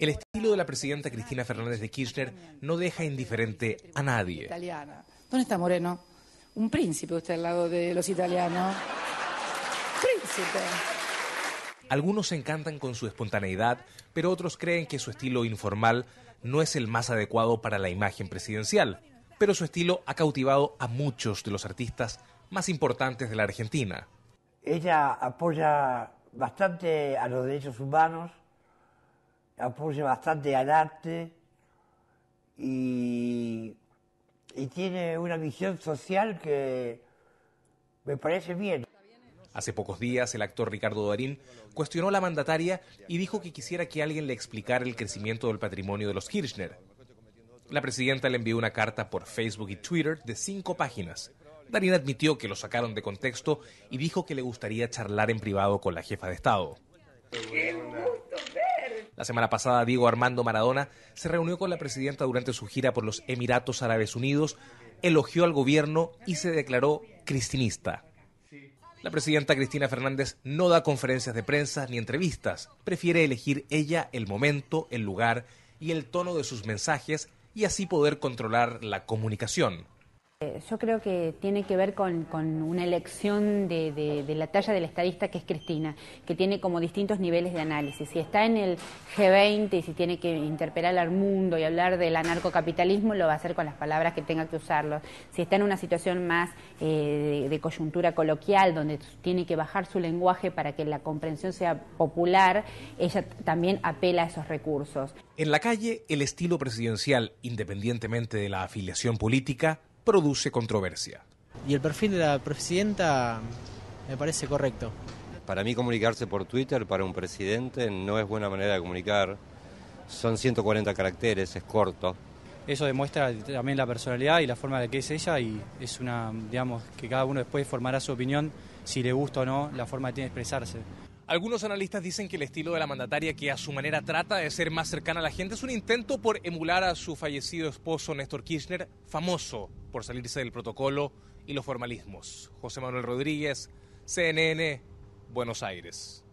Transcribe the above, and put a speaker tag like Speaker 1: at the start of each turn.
Speaker 1: El estilo de la presidenta Cristina Fernández de Kirchner no deja indiferente a nadie.
Speaker 2: ¿Dónde está Moreno? Un príncipe usted al lado de los italianos. Príncipe.
Speaker 1: Algunos se encantan con su espontaneidad, pero otros creen que su estilo informal no es el más adecuado para la imagen presidencial. Pero su estilo ha cautivado a muchos de los artistas más importantes de la Argentina. Ella apoya bastante a los derechos humanos, Apoya bastante al arte y, y tiene una visión social que me parece bien. Hace pocos días, el actor Ricardo Darín cuestionó a la mandataria y dijo que quisiera que alguien le explicara el crecimiento del patrimonio de los Kirchner. La presidenta le envió una carta por Facebook y Twitter de cinco páginas. Darín admitió que lo sacaron de contexto y dijo que le gustaría charlar en privado con la jefa de Estado. La semana pasada, Diego Armando Maradona se reunió con la presidenta durante su gira por los Emiratos Árabes Unidos, elogió al gobierno y se declaró cristinista. La presidenta Cristina Fernández no da conferencias de prensa ni entrevistas, prefiere elegir ella el momento, el lugar y el tono de sus mensajes y así poder controlar la comunicación.
Speaker 2: Eh, yo creo que tiene que ver con, una elección de, la talla del estadista que es Cristina, que tiene como distintos niveles de análisis. Si está en el G20 y si tiene que interpelar al mundo y hablar del anarcocapitalismo, lo va a hacer con las palabras que tenga que usarlo. Si está en una situación más eh, de, coyuntura coloquial, donde tiene que bajar su lenguaje para que la comprensión sea popular, ella también apela a esos recursos.
Speaker 1: En la calle, el estilo presidencial, independientemente de la afiliación política, produce controversia. Y el perfil de la presidenta me parece correcto. Para mí comunicarse por Twitter para un presidente no es buena manera de comunicar. Son 140 caracteres, es corto. Eso demuestra también la personalidad y la forma de que es ella y es una, digamos, que cada uno después formará su opinión si le gusta o no la forma tiene de expresarse. Algunos analistas dicen que el estilo de la mandataria, que a su manera trata de ser más cercana a la gente, es un intento por emular a su fallecido esposo Néstor Kirchner, famoso por salirse del protocolo y los formalismos. José Manuel Rodríguez, CNN, Buenos Aires.